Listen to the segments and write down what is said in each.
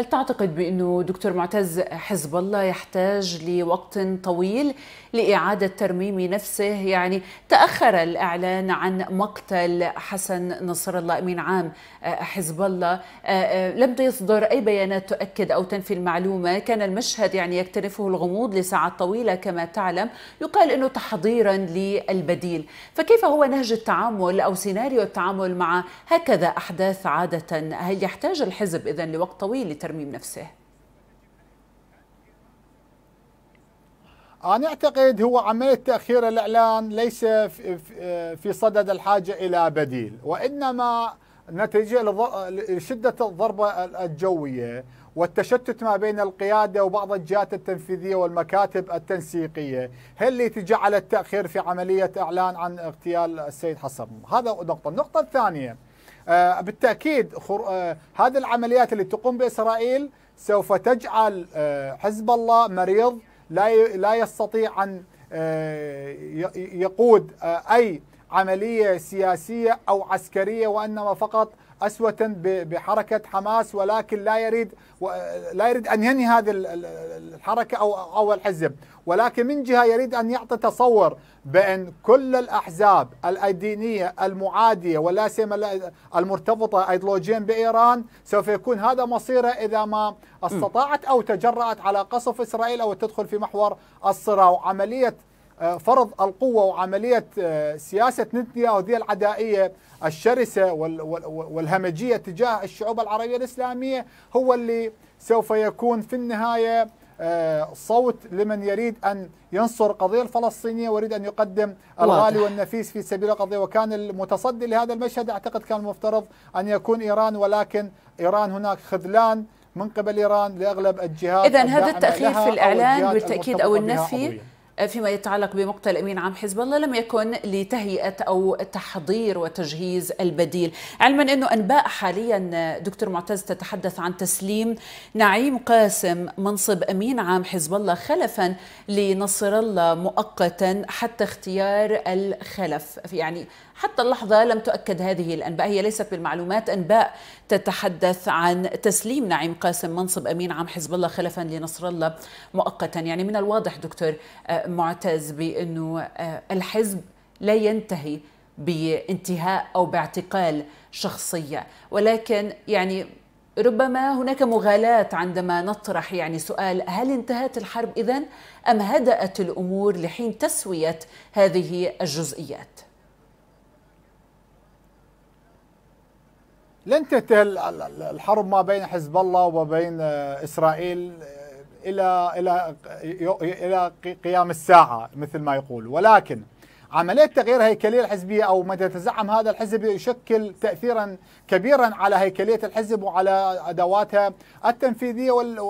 هل تعتقد بأنه دكتور معتز حزب الله يحتاج لوقت طويل لإعادة ترميم نفسه يعني تأخر الإعلان عن مقتل حسن نصر الله أمين عام آه، حزب الله آه، آه، لم يصدر أي بيانات تؤكد أو تنفي المعلومة كان المشهد يعني يكتنفه الغموض لساعات طويلة كما تعلم يقال أنه تحضيرا للبديل فكيف هو نهج التعامل أو سيناريو التعامل مع هكذا أحداث عادة هل يحتاج الحزب إذا لوقت طويل لترميم ترميم نفسه؟ أنا أعتقد هو عملية تأخير الإعلان ليس في صدد الحاجة إلى بديل وإنما نتيجة لشدة الضربة الجوية والتشتت ما بين القيادة وبعض الجهات التنفيذية والمكاتب التنسيقية هي اللي تجعل التأخير في عملية إعلان عن اغتيال السيد حسن هذا نقطة النقطة الثانية آه، بالتاكيد آه، هذه العمليات اللي تقوم باسرائيل سوف تجعل آه، حزب الله مريض لا لا يستطيع ان يقود اي عملية سياسية أو عسكرية وإنما فقط أسوة بحركة حماس ولكن لا يريد لا يريد أن ينهي هذه الحركة أو أو الحزب ولكن من جهة يريد أن يعطي تصور بأن كل الأحزاب الدينية المعادية ولا سيما المرتبطة أيديولوجيا بإيران سوف يكون هذا مصيره إذا ما استطاعت أو تجرأت على قصف إسرائيل أو تدخل في محور الصراع وعملية فرض القوة وعملية آه، سياسة نتنياهو ذي العدائية الشرسة والهمجية تجاه الشعوب العربية الإسلامية هو اللي سوف يكون في النهاية آه، صوت لمن يريد أن ينصر القضية الفلسطينية ويريد أن يقدم الغالي والنفيس في سبيل القضية وكان المتصدي لهذا المشهد أعتقد كان المفترض أن يكون إيران ولكن إيران هناك خذلان من قبل إيران لأغلب الجهات إذا هذا التأخير في الإعلان بالتأكيد أو النفي فيما يتعلق بمقتل امين عام حزب الله لم يكن لتهيئه او تحضير وتجهيز البديل، علما انه انباء حاليا دكتور معتز تتحدث عن تسليم نعيم قاسم منصب امين عام حزب الله خلفا لنصر الله مؤقتا حتى اختيار الخلف، يعني حتى اللحظه لم تؤكد هذه الانباء، هي ليست بالمعلومات انباء تتحدث عن تسليم نعيم قاسم منصب امين عام حزب الله خلفا لنصر الله مؤقتا، يعني من الواضح دكتور آه، معتز بانه آه، الحزب لا ينتهي بانتهاء او باعتقال شخصيه ولكن يعني ربما هناك مغالاة عندما نطرح يعني سؤال هل انتهت الحرب اذا ام هدأت الامور لحين تسويه هذه الجزئيات؟ لن تنتهي الحرب ما بين حزب الله وبين آه، اسرائيل الى الى الى قيام الساعه مثل ما يقول ولكن عملية تغيير هيكلية الحزبية أو ما تزعم هذا الحزب يشكل تأثيرا كبيرا على هيكلية الحزب وعلى أدواتها التنفيذية وال...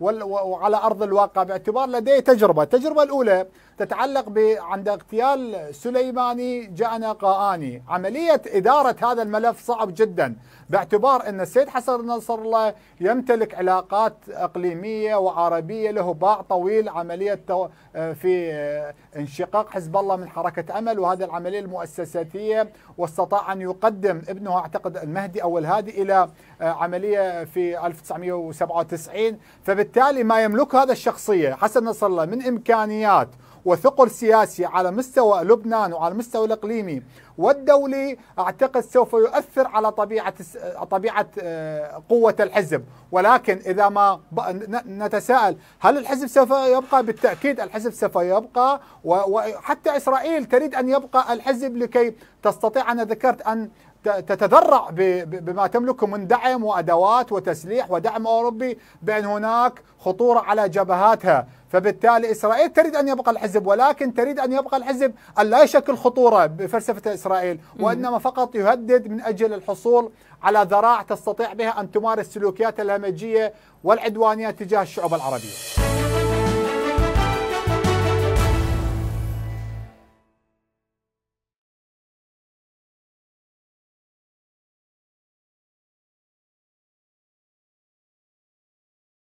وال... وعلى أرض الواقع باعتبار لديه تجربة التجربة الأولى تتعلق ب... عند اغتيال سليماني جاءنا قاآني عملية إدارة هذا الملف صعب جدا باعتبار أن السيد حسن نصر الله يمتلك علاقات إقليمية وعربية له باع طويل عملية في آه، انشقاق حزب الله من حركة أمل وهذه العملية المؤسساتية واستطاع أن يقدم ابنه أعتقد المهدي أو الهادي إلى آه، عملية في 1997 فبالتالي ما يملك هذا الشخصية حسن نصر الله من إمكانيات وثقل سياسي على مستوى لبنان وعلى المستوى الإقليمي والدولي أعتقد سوف يؤثر على طبيعة طبيعة آه، قوة الحزب ولكن إذا ما نتساءل هل الحزب سوف يبقى بالتأكيد الحزب سوف يبقى وحتى إسرائيل تريد أن يبقى الحزب لكي تستطيع أنا ذكرت أن تتذرع بما تملكه من دعم وادوات وتسليح ودعم اوروبي بان هناك خطوره على جبهاتها فبالتالي إسرائيل تريد أن يبقى الحزب ولكن تريد أن يبقى الحزب لا يشكل خطورة بفلسفة إسرائيل وإنما فقط يهدد من أجل الحصول على ذراع تستطيع بها أن تمارس سلوكيات الهمجية والعدوانية تجاه الشعوب العربية